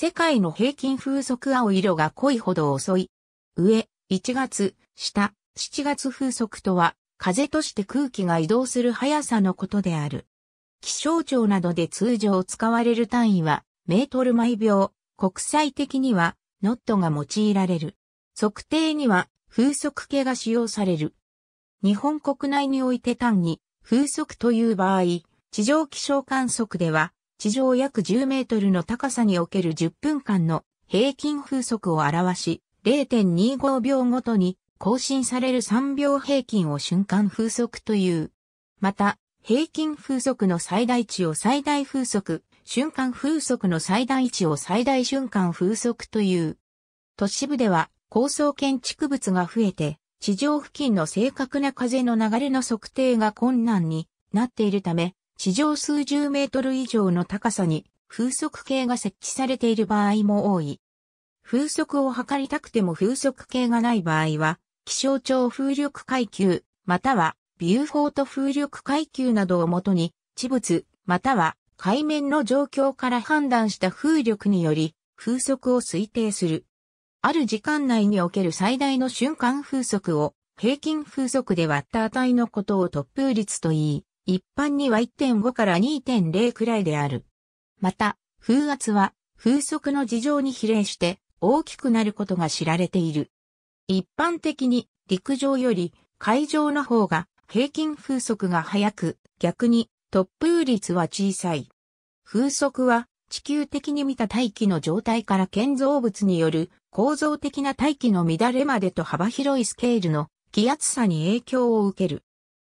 世界の平均風速青色が濃いほど遅い。上、1月、下、7月風速とは、風として空気が移動する速さのことである。気象庁などで通常使われる単位は、メートル毎秒、国際的には、ノットが用いられる。測定には、風速計が使用される。日本国内において単に、風速という場合、地上気象観測では、地上約10メートルの高さにおける10分間の平均風速を表し、0.25秒ごとに更新される3秒平均を瞬間風速という。また、平均風速の最大値を最大風速、瞬間風速の最大値を最大瞬間風速という。都市部では高層建築物が増えて、地上付近の正確な風の流れの測定が困難になっているため、地上数十メートル以上の高さに風速計が設置されている場合も多い。風速を測りたくても風速計がない場合は、気象庁風力階級、またはビューフォート風力階級などをもとに、地物、または海面の状況から判断した風力により、風速を推定する。ある時間内における最大の瞬間風速を平均風速で割った値のことを突風率と言い、一般には1.5から2.0くらいである。また、風圧は風速の事情に比例して大きくなることが知られている。一般的に陸上より海上の方が平均風速が速く、逆に突風率は小さい。風速は地球的に見た大気の状態から建造物による構造的な大気の乱れまでと幅広いスケールの気圧差に影響を受ける。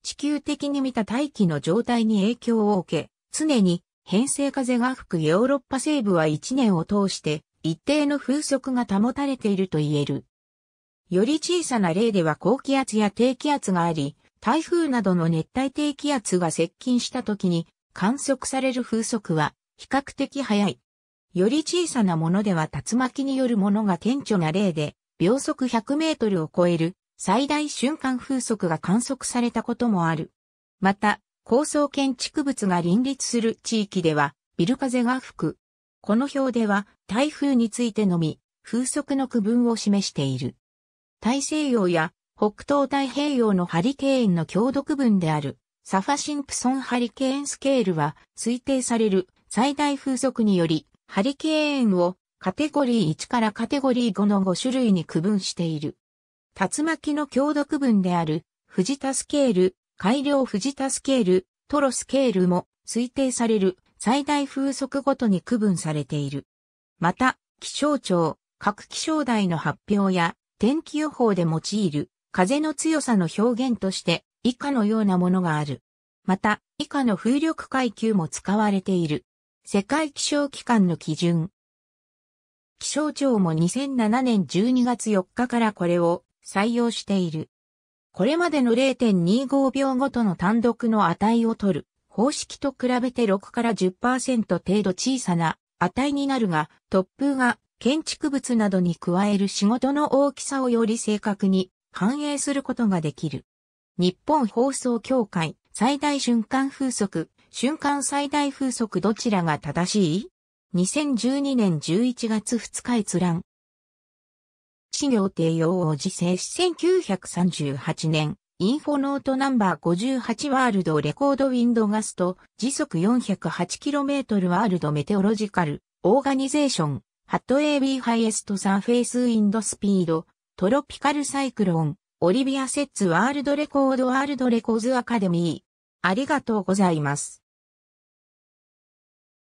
地球的に見た大気の状態に影響を受け、常に偏西風が吹くヨーロッパ西部は一年を通して一定の風速が保たれていると言える。より小さな例では高気圧や低気圧があり、台風などの熱帯低気圧が接近した時に観測される風速は比較的速い。より小さなものでは竜巻によるものが顕著な例で、秒速100メートルを超える最大瞬間風速が観測されたこともある。また、高層建築物が林立する地域では、ビル風が吹く。この表では、台風についてのみ、風速の区分を示している。大西洋や北東太平洋のハリケーンの強度区分である、サファシンプソンハリケーンスケールは、推定される最大風速により、ハリケーンをカテゴリー1からカテゴリー5の5種類に区分している。竜巻の強毒分である、フジタスケール、改良フジタスケール、トロスケールも推定される最大風速ごとに区分されている。また、気象庁、各気象台の発表や天気予報で用いる風の強さの表現として以下のようなものがある。また、以下の風力階級も使われている。世界気象機関の基準。気象庁も2007年12月4日からこれを採用している。これまでの0.25秒ごとの単独の値を取る方式と比べて6から10%程度小さな値になるが、突風が建築物などに加える仕事の大きさをより正確に反映することができる。日本放送協会最大瞬間風速、瞬間最大風速どちらが正しい ?2012 年11月2日閲覧。資料帝王を自制し1938年、インフォノートナンバー58ワールドレコードウィンドガスト、時速 408km ワールドメテオロジカル、オーガニゼーション、ハット AB ハイエストサーフェイスウィンドスピード、トロピカルサイクロン、オリビアセッツワールドレコードワールドレコーズアカデミー。ありがとうございます。